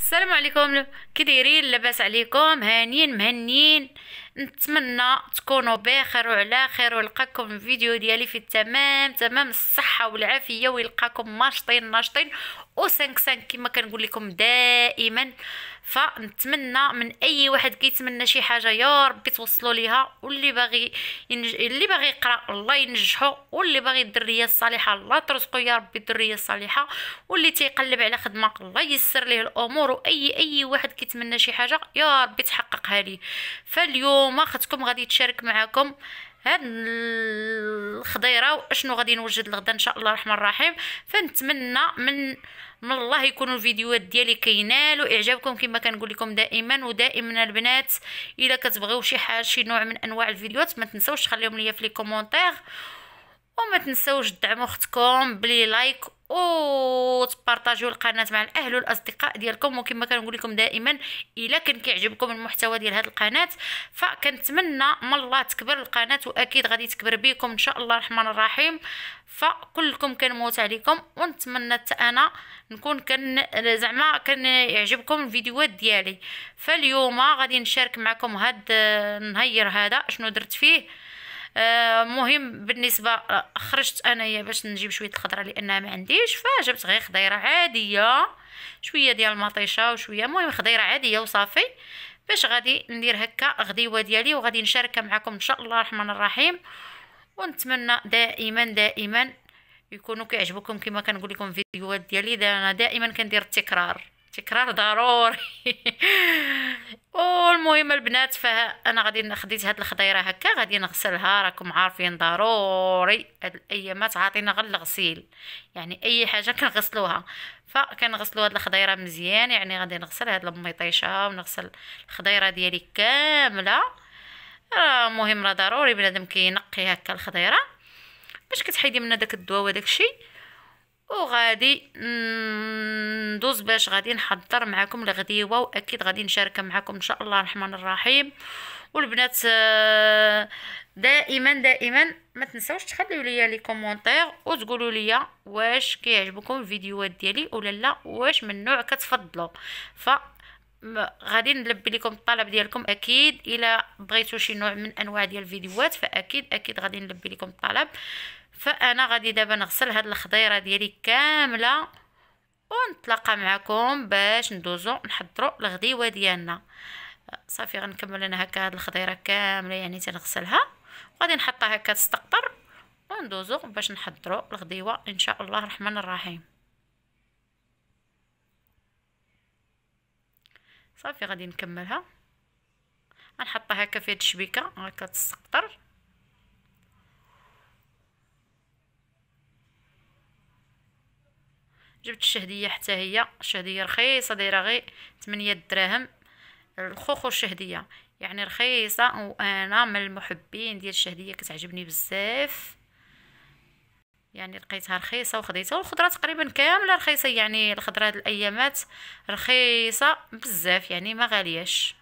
السلام عليكم كديرين لاباس عليكم هانيين مهنيين نتمنى تكونوا بخير وعلى خير ولقاكم الفيديو ديالي في التمام تمام الصحه والعافيه ويلقاكم ناشطين ناشطين و 5 5 كما كنقول لكم دائما فنتمنى من اي واحد كيتمنى شي حاجه يا ربي توصلوا ليها واللي باغي ينج... اللي باغي يقرا الله ينجحو واللي باغي الدريه الصالحه الله ترزقو يا ربي الدريه الصالحه واللي تيقلب على خدمه الله ييسر ليه الامور واي اي واحد كيتمنى شي حاجه يا ربي تحققها ليه فاليوم اليوم اختكم غادي تشارك معكم هاد الخضيره واشنو غادي نوجد الغدا ان شاء الله الرحمن الرحيم فنتمنى من من الله يكونوا الفيديوهات ديالي كينالوا اعجابكم كما كنقول لكم دائما ودائما البنات الا كتبغيو شي حاجه شي نوع من انواع الفيديوهات ما تنساوش تخليهم ليا في لي كومونتير وما تنساوش تدعموا اختكم بلي لايك وتبارطاجيو القناه مع الاهل والاصدقاء ديالكم وكما كنقول لكم دائما الا كان كيعجبكم المحتوى ديال هذه القناه فكنتمنى من الله تكبر القناه واكيد غادي تكبر بكم ان شاء الله الرحمن الرحيم فكلكم كنموت عليكم ونتمنى حتى انا نكون كن زعما كان يعجبكم الفيديوهات ديالي فاليوم غادي نشارك معكم هاد النهار هذا شنو درت فيه آه، مهم بالنسبه خرجت انايا باش نجيب شويه الخضره لانها ما عنديش فجبت غير خضيره عاديه شويه ديال المطيشه وشويه المهم خضيره عاديه وصافي باش غادي ندير هكا غديوه ديالي وغادي نشاركها معكم ان شاء الله الرحمن الرحيم ونتمنى دائما دائما يكونوا كيعجبوكم كما كنقول لكم الفيديوهات ديالي دا انا دائما كندير التكرار تكرار ضروري والمهم البنات فانا غادي خديت هاد الخضيره هكا غادي نغسلها راكم عارفين ضروري هاد الايامات عاطينا غير الغسيل يعني اي حاجه كنغسلوها فكنغسلوا هاد الخضيره مزيان يعني غادي نغسل هاد المطيشه ونغسل الخضيره ديالي كامله راه مهم راه ضروري بنادم كينقي هكا الخضيره باش كتحيدي منها داك الدواء وداك الشيء وغادي ندوز باش غادي نحضر معكم الغديوه واكيد غادي نشارك معكم ان شاء الله الرحمن الرحيم والبنات آه، دائما دائما ما تنساوش تخليو ليا لي كومونتير وتقولوا ليا واش كيعجبكم الفيديوهات ديالي ولا لا واش من نوع كتفضلوا ف غادي نلبي لكم الطلب ديالكم اكيد الا بغيتو شي نوع من انواع ديال الفيديوهات فاكيد اكيد غادي نلبي لكم الطلب فانا غادي دابا نغسل هاد الخضيره ديالي كامله ونتلاقى معكم باش ندوزو نحضروا الغديوه ديالنا صافي غنكمل انا هكا هاد الخضيره كامله يعني تنغسلها وغادي نحطها هكا تستقطر وندوزو باش نحضروا الغديوه ان شاء الله الرحمن الرحيم صافي غادي نكملها غنحطها هكا في هاد الشبيكه هكا تسقطر جبت الشهديه حتى هي الشهديه رخيصه دايره غير 8 دراهم الخوخو الشهديه يعني رخيصه وانا من المحبين ديال الشهديه كتعجبني بزاف يعني لقيتها رخيصه وخديتها والخضره تقريبا كامله رخيصه يعني الخضره هاد الايامات رخيصه بزاف يعني ما غالياش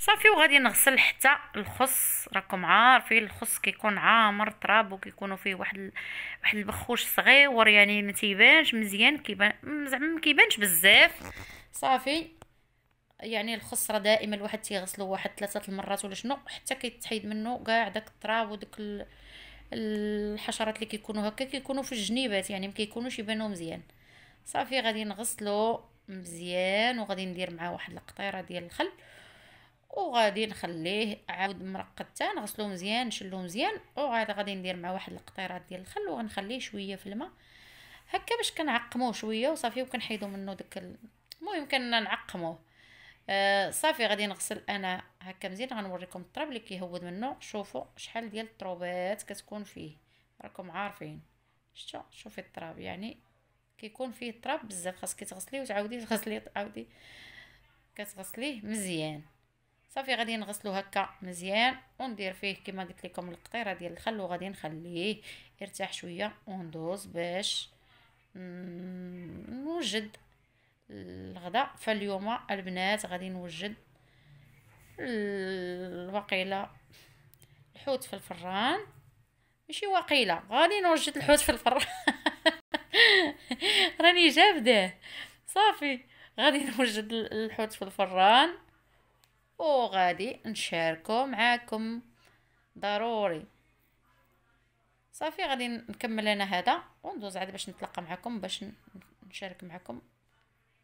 صافي وغادي نغسل حتى الخص راكم عارفين الخص كيكون عامر تراب وكيكونوا فيه واحد واحد البخوش صغير يعني ما تيبانش مزيان كيبان زعما ما كيبانش بزاف صافي يعني الخص راه دائما الواحد تيغسلو واحد ثلاثه المرات ولا شنو حتى كيتحيد منه كاع داك التراب وداك ال... الحشرات اللي كيكونوا هكا كيكونوا في الجنيبات يعني ما كيكونوش يبانو مزيان صافي غادي نغسلو مزيان وغادي ندير معاه واحد القطيره ديال الخل وغادي نخليه عاود مرقد حتى نغسلو مزيان نشلو مزيان وعاد غادي ندير مع واحد القطيرات ديال الخل وغنخليه شويه في الماء هكا باش كنعقموه شويه وصافي وكنحيدو منه داك المهم كنا آه صافي غادي نغسل انا هكا مزيان غنوريكم الطراب اللي كيهود منه شوفوا شحال ديال الطروبات كتكون فيه راكم عارفين شتو شوفي التراب يعني كيكون فيه تراب بزاف خاصك تغسليه وتعاودي تغسليه تعاودي كتغسليه مزيان صافي غادي نغسلو هكا مزيان وندير فيه كما قلت لكم القطيره ديال الخل وغادي نخليه يرتاح شويه وندوز باش نوجد الغداء فاليوم البنات غادي نوجد الوقيله الحوت في الفران ماشي وقيله غادي نوجد الحوت في الفران راني جابده صافي غادي نوجد الحوت في الفران وغادي نشاركو معاكم ضروري صافي غادي نكمل انا هذا وندوز عاد باش نتلاقى معكم باش نشارك معكم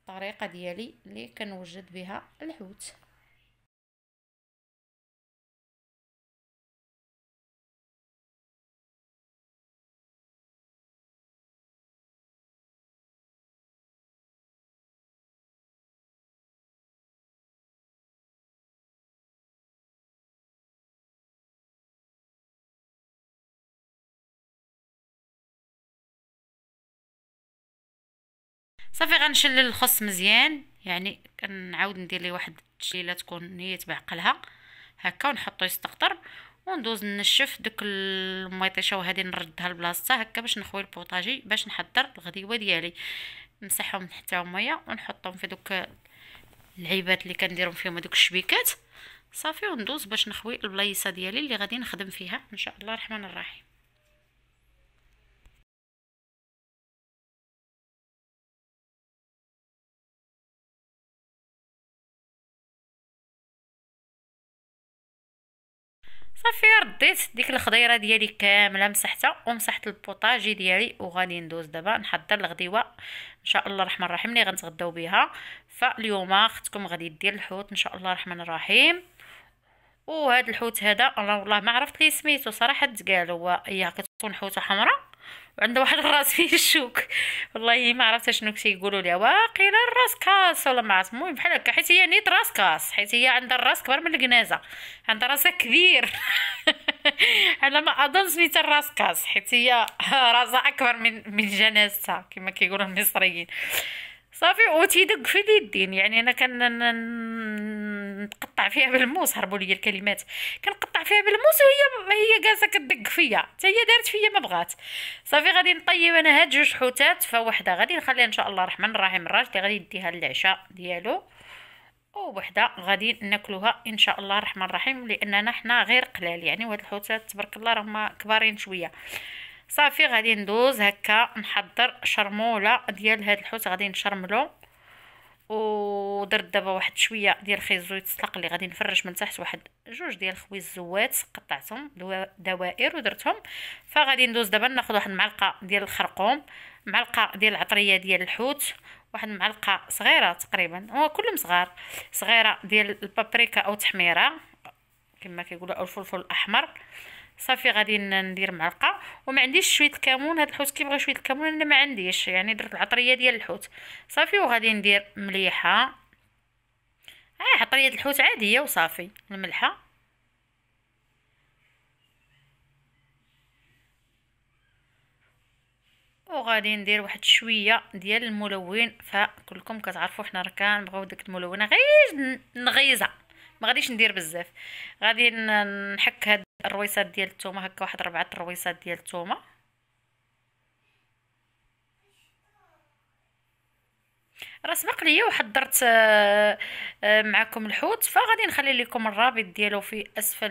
الطريقه ديالي اللي كنوجد بها الحوت صافي غنشلل الخص مزيان يعني كنعاود ندير ليه واحد التشليله تكون هي تبعقلها هكا ونحطو يستقطر وندوز نشف دوك الميطيشه وهادي نردها لبلاصتها هكا باش نخوي البوطاجي باش نحضر الغديوه ديالي نمسحهم حتى هما ونحطهم في دوك العيبات اللي كنديرهم فيهم هذوك الشبيكات صافي وندوز باش نخوي البلايصه ديالي اللي غادي نخدم فيها ان شاء الله الرحمن الرحيم صافي رديت ديك الخضيره ديالي كامله مسحتها ومسحت البوطاجي ديالي وغادي ندوز دابا نحضر الغديوه ان شاء الله الرحمن الرحيم اللي غنتغداو بها فاليوم اختكم غادي دير الحوت ان شاء الله الرحمن الرحيم وهذا الحوت هذا انا والله ما عرفت ليه سميتو صراحه تقالوا هو هي كتكون حوته حمراء عنده واحد الراس فيه الشوك والله ما عرفت شنو كنت يقولوا لي واقيلا الراس كاس ولا ما عرفت المهم بحال هكا حيت هي نيت راس كاس حيت هي عندها الراس كبر من الكنازه عندها راسها كبير على ما اظن سميتها الراس كاس حيت هي راسها اكبر من من جنازتها كما كيقولوا المصريين صافي وتيدق في اليدين يعني انا كان نتقطع فيها بالموس هربوا لي الكلمات كنقطع فيها بالموس وهي هي جالسه كدق فيا حتى هي دارت فيا ما بغات صافي غادي نطيب انا هاد جوج حوتات فواحده غادي نخليها ان شاء الله الرحمن الرحيم الراجل اللي غادي يديها للعشاء ديالو ووحده غادي ناكلوها ان شاء الله الرحمن الرحيم لاننا حنا غير قلال يعني وهاد الحوتات تبارك الله راهما كبارين شويه صافي غادي ندوز هكا نحضر شرموله ديال هاد الحوت غادي نشرملو ودرت دابا واحد شويه ديال الخيزو يتسلق اللي غادي نفرش من تحت واحد جوج ديال الخويز زوات قطعتهم دوائر ودرتهم فغادي ندوز دابا ناخذ واحد معلقه ديال الخرقوم معلقه ديال العطريه ديال الحوت واحد معلقه صغيره تقريبا هو كلهم صغار صغيره ديال البابريكا او التحميره كما كيقولوا او الفلفل الاحمر صافي غادي ندير معلقه وما عنديش شويه الكمون هاد الحوت كيبغي شويه الكمون انا ما عنديش يعني درت العطريه ديال الحوت صافي وغادي ندير مليحه اه عطريه الحوت عاديه وصافي الملحه وغادي ندير واحد شويه ديال الملون فكلكم كتعرفوا حنا راه كنبغيو ديك الملونه غير نغيزها ما غاديش ندير بزاف غادي نحك هاد الرويصات ديال الثومه هكا واحد ربعه الرويصات ديال الثومه راه سبق ليا وحضرت آه، آه، معكم الحوت فغادي نخلي لكم الرابط ديالو في اسفل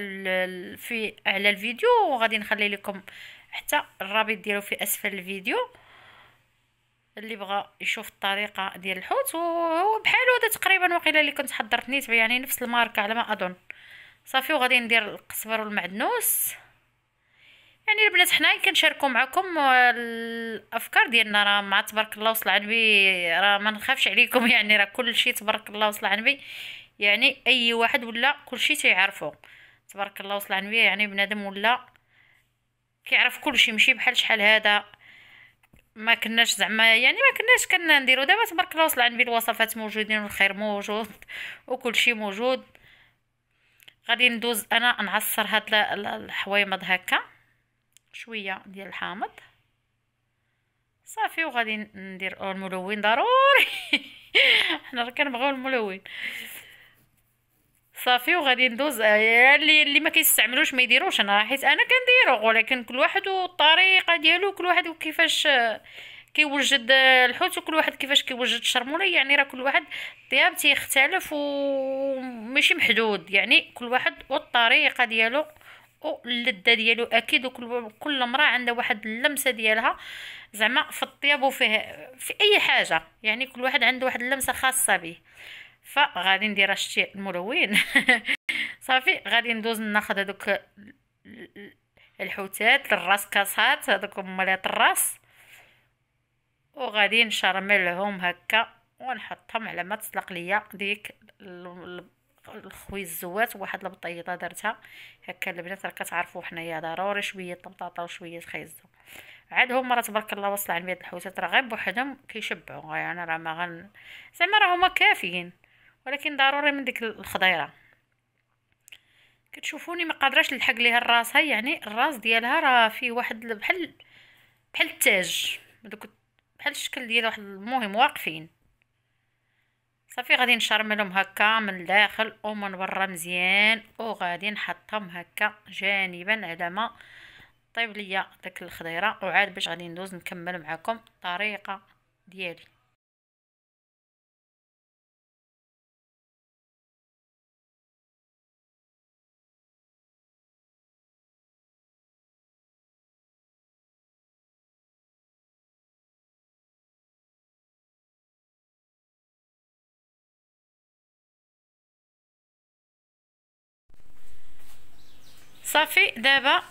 في اعلى الفيديو وغادي نخلي لكم حتى الرابط ديالو في اسفل الفيديو اللي بغى يشوف الطريقه ديال الحوت وبحال بحالو هذا تقريبا وقيله اللي كنت حضرت نيت يعني نفس الماركه على ما اظن صافي وغادي ندير القزبر والمعدنوس يعني البنات حنا كنشاركوا معكم الافكار ديالنا راه مع تبارك الله وصل عنبي راه ما نخافش عليكم يعني راه كلشي تبارك الله وصل عنبي يعني اي واحد ولا كلشي تيعرفو تبارك الله وصل عنبي يعني بنادم ولا كيعرف كلشي ماشي بحال شحال هذا ما كناش زعما يعني ما كناش كنا دابا تبارك الله وصل عنبي الوصفات موجودين والخير موجود وكلشي موجود غادي ندوز انا نعصر هاد الحويمض هكا شويه ديال الحامض صافي وغادي ندير الملون ضروري حنا راه كنبغيو الملون صافي وغادي ندوز آه، اللي اللي ما كيستعملوش ما يديروش انا حيت انا كنديرو ولكن كل واحد والطريقه ديالو كل واحد وكيفاش آه، كيوجد الحوت وكل واحد كيفاش كيوجد الشرموله يعني راه كل واحد الطياب تيختلف وماشي محدود يعني كل واحد والطريقه ديالو واللذه ديالو اكيد وكل كل امراه عندها واحد اللمسه ديالها زعما في الطياب وفيه في اي حاجه يعني كل واحد عنده واحد اللمسه خاصه به فغادي ندير الشتي الملون صافي غادي ندوز ناخذ هذوك الحوتات الراس كاسات هذوك مليط الراس وغادي نشرملهم هكا ونحطهم على ما تسلق ليا ديك الخوي الزوات واحد البطيطه درتها هكا البنات راه كتعرفوا حنايا ضروري شويه البطاطا وشويه خيزو عاد هما راه تبارك الله وصل على بيد الحوتات راه غير بوحدهم كيشبعوا يعني راه ما غن زعما راه هما كافيين ولكن ضروري من ديك الخضيره كتشوفوني ما قادراش نلحق ليها الراس هاي يعني الراس ديالها راه فيه واحد بحال بحال التاج دوك بحال الشكل ديال واحد المهم واقفين صافي غادي نشرملهم هكا من الداخل ومن برا مزيان وغادي نحطهم هكا جانبا على ما طيب ليا داك الخضيره وعاد باش غادي ندوز نكمل معكم الطريقه ديالي صافي دابا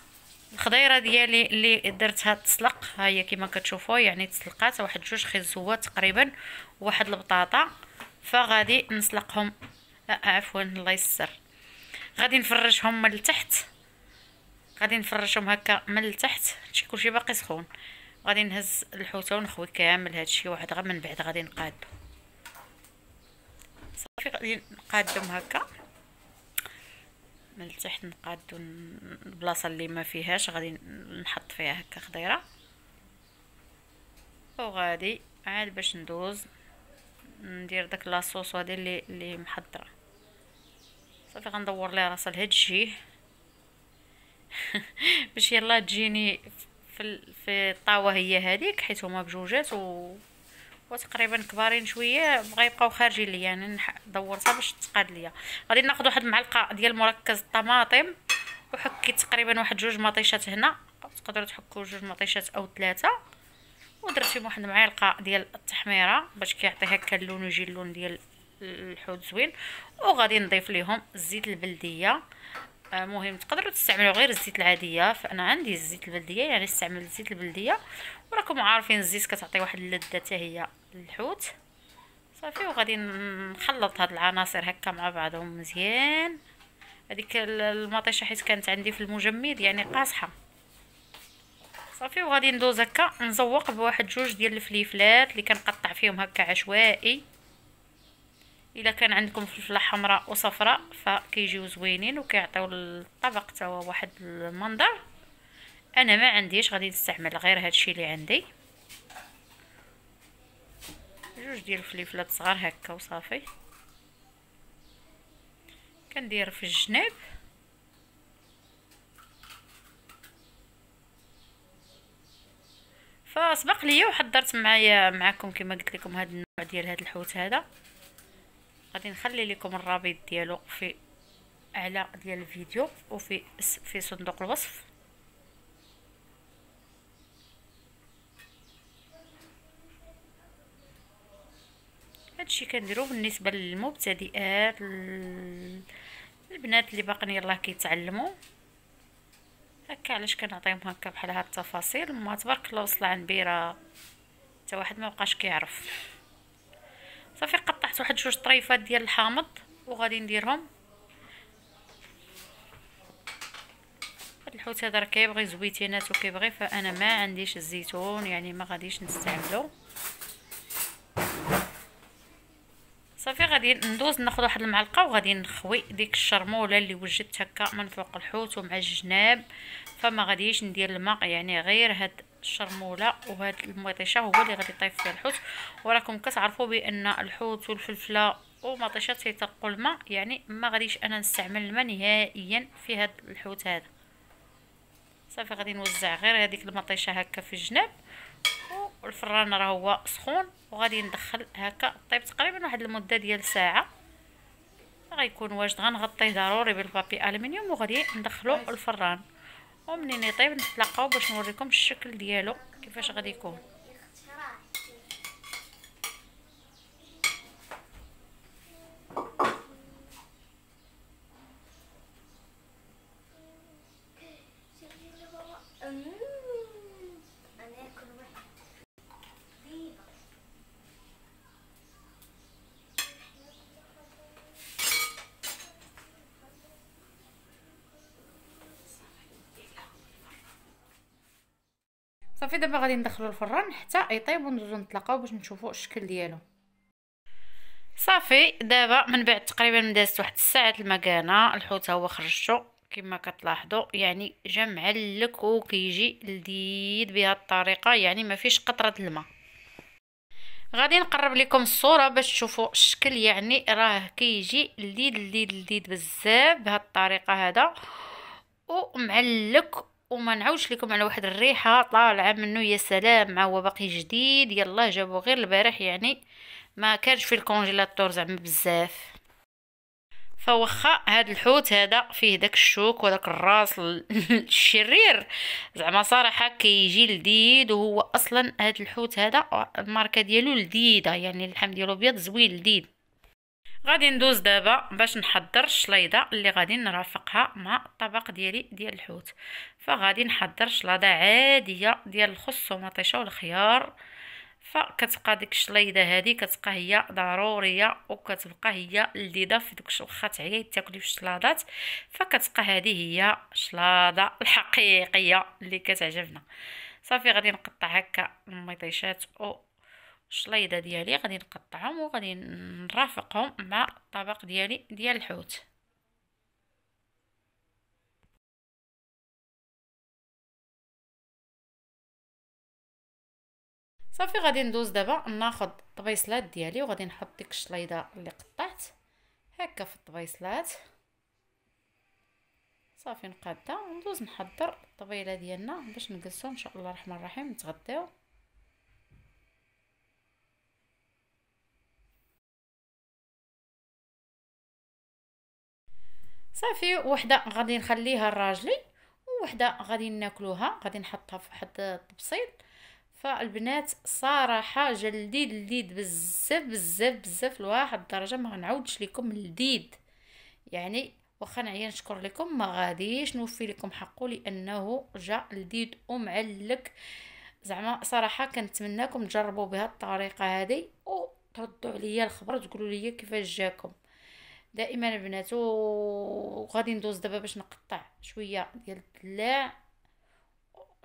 الخضيره ديالي اللي درتها تسلق ها هي كما كتشوفوا يعني تسلقات واحد جوج خيزوات تقريبا وواحد البطاطا فغادي نسلقهم عفوا الله يسر غادي نفرشهم من التحت غادي نفرشهم هكا من التحت شي كلشي باقي سخون غادي نهز الحوته ونخوي كامل هادشي واحد غير من بعد غادي نقادو صافي غادي نقادهم هكا من التحت نقادو البلاصه اللي ما فيهاش غادي نحط فيها هكا خضيره وغادي عاد باش ندوز ندير داك لاصوص هذه اللي اللي محضره صافي غندور ليها راسها لهاد الجهه باش يلا تجيني في في الطاوه هي هذيك حيت هما بجوجات و وتقريبا كبارين شويه بغا يبقاو خارجين ليا يعني انا دورتها باش تقاد ليا غادي ناخذ واحد المعلقه ديال مركز الطماطم وحكيت تقريبا واحد جوج مطيشات هنا تقدروا تحكوا جوج مطيشات او ثلاثه ودرت فيهم واحد المعلقه ديال التحميره باش كيعطي هكا اللون ويجي اللون ديال الحوت زوين وغادي نضيف ليهم الزيت البلديه مهم تقدروا تستعملوا غير الزيت العاديه فانا عندي الزيت البلديه يعني استعمل الزيت البلديه وراكم عارفين الزيت كتعطي واحد اللذه حتى هي للحوت صافي وغادي نخلط هاد العناصر هكا مع بعضهم مزيان هذيك المطيشه حيت كانت عندي في المجمد يعني قاصحه صافي وغادي ندوز هكا نزوق بواحد جوج ديال الفليفلات اللي كنقطع فيهم هكا عشوائي الا كان عندكم فلفله حمراء وصفراء فكيجيو زوينين وكيعطيو للطبق تا واحد المنظر انا ما عنديش غادي نستعمل غير هادشي اللي عندي جوج ديال الفليفلات صغار هكا وصافي كندير في الجناب فسبق لي وحضرت معايا معكم كما قلت لكم هذا النوع ديال هذا الحوت هذا غادي نخلي لكم الرابط ديالو في على ديال الفيديو وفي في صندوق الوصف هادشي كنديرو بالنسبه للمبتدئات البنات اللي باقين يلاه كيتعلموا هكا علاش كنعطيهم هكا بحال هاد التفاصيل ما تبارك الله وصل عن بيره حتى واحد ما بقاش كيعرف صافي قطعت واحد جوج طريفات ديال الحامض وغادي نديرهم هاد الحوت هذا راه كيبغي زويتينات وكيبغي فانا ما عنديش الزيتون يعني ما غاديش نستعملو صافي غادي ندوز ناخذ واحد المعلقه وغادي نخوي ديك الشرموله اللي وجدت هكا من فوق الحوت ومع الجناب فما غاديش ندير الماء يعني غير هاد الشرموله وهذا المطيشه هو اللي غادي طيب فيه الحوت وراكم كتعرفوا بان الحوت والفلفله ومطيشه تيتقوا الماء يعني ما غاديش انا نستعمل الماء نهائيا في هاد الحوت هذا صافي غادي نوزع غير هذيك المطيشه هكا في الجناب والفران راه هو سخون وغادي ندخل هكا طيب تقريبا واحد المده ديال ساعه غيكون واجد غنغطيه ضروري بالبابي الومنيوم وغادي ندخلو الفران ومنين يطيب نتلاقاو باش نوريكم الشكل ديالو كيفاش غادي يكون صافي دابا غادي ندخلو الفران حتى يطيب وندوزو نتلاقاو باش نشوفو الشكل ديالو صافي دابا من بعد تقريبا دازت واحد الساعه المكانه الحوت هو خرجتو كما كتلاحظوا يعني جا معلك وكيجي لذيذ بهذه الطريقه يعني ما فيش قطره الماء غادي نقرب لكم الصوره باش تشوفوا الشكل يعني راه كيجي لذيذ لذيذ لذيذ بزاف بهذه الطريقه هذا ومعلك وما نعاودش لكم على واحد الريحه طالعه منه يا سلام مع هو باقي جديد يلا جابوه غير البارح يعني ما كانش في الكونجيلاتور زعما بزاف فوخا هاد الحوت هذا فيه داك الشوك وداك الراس الشرير زعما صراحه كيجي كي لذيذ وهو اصلا هاد الحوت هذا الماركه ديالو لذيذه يعني اللحم ديالو ابيض زوين لذيذ غادي ندوز دابا باش نحضر الشليضه اللي غادي نرافقها مع الطبق ديالي ديال الحوت فغادي نحضر شلاضه عاديه ديال الخس والمطيشه والخيار فكتبقى ديك الشليضه هذه كتبقى هي ضروريه وكتبقى هي لذيذه في دوك واخا تعيا تاكلي في الشلاضات فكتبقى هذه هي الشلاضه الحقيقيه اللي كتعجبنا صافي غادي نقطع هكا المطيشات الشليضه ديالي غادي نقطعهم وغادي نرافقهم مع الطبق ديالي ديال الحوت صافي غادي ندوز دابا ناخذ الطبيصلات ديالي وغادي نحط ديك الشليضه اللي قطعت هكا في الطبيصلات صافي نقادها وندوز نحضر الطبيله ديالنا باش نجلسو ان شاء الله الرحمن الرحيم نتغداو صافي وحده غادي نخليها لراجلي وحده غادي ناكلوها غادي نحطها في واحد الطبسيل فالبنات صراحه جا لذيذ لذيذ بزاف بزاف بزاف لواحد الدرجه ما غنعاودش لكم لذيذ يعني واخا نعيا نشكر لكم ما غاديش نوفي لكم حقه لانه جا لذيذ ومعلك زعما صراحه كنتمناكم تجربوا بها الطريقه هذه وتردوا عليا الخبر تقولوا لي كيفاش جاكم دائما البنات وغادي ندوز دابا باش نقطع شويه ديال الدلاع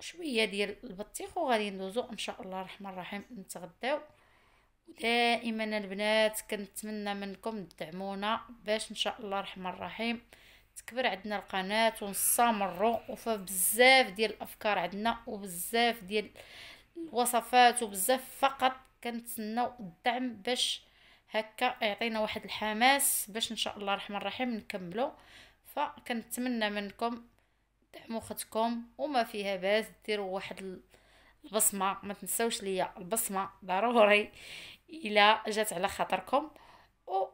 شويه ديال البطيخ وغادي ندوزو ان شاء الله الرحمن الرحيم نتغداو دائما البنات كنتمنى منكم تدعمونا باش ان شاء الله الرحمن الرحيم تكبر عندنا القناه ونستمروا وفبزاف ديال الافكار عندنا وبزاف ديال الوصفات وبزاف فقط كنتسناو الدعم باش هكا يعطينا واحد الحماس باش ان شاء الله الرحمن الرحيم نكملو فكنتمنى منكم دعموا اختكم وما فيها باس ديروا واحد البصمه ما تنساوش ليا البصمه ضروري الى جات على خاطركم و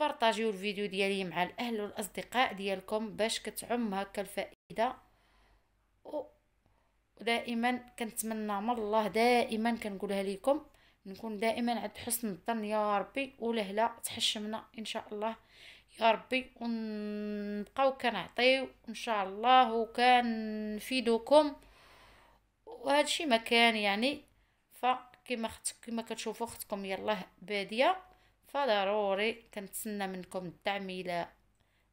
بارطاجيو الفيديو ديالي مع الاهل والاصدقاء ديالكم باش كتعم هكا الفائده ودائما كنتمنى من الله دائما كنقولها لكم نكون دائما عند حسن الظن يا ربي ولهلا تحشمنا ان شاء الله يا ربي ونبقاو كنعطيو ان شاء الله وكنفيدوكم وهذا الشيء ما كان يعني فكما خت كما كتشوفوا اختكم يلاه باديه فضروري كنتسنى منكم الدعم الى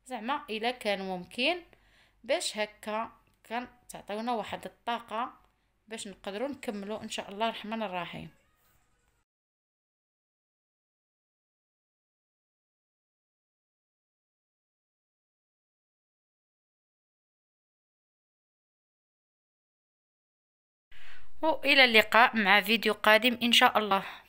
زعما الا كان ممكن باش هكا كان تعطيونا واحد الطاقه باش نقدروا نكملوا ان شاء الله الرحمن الرحيم وإلى اللقاء مع فيديو قادم إن شاء الله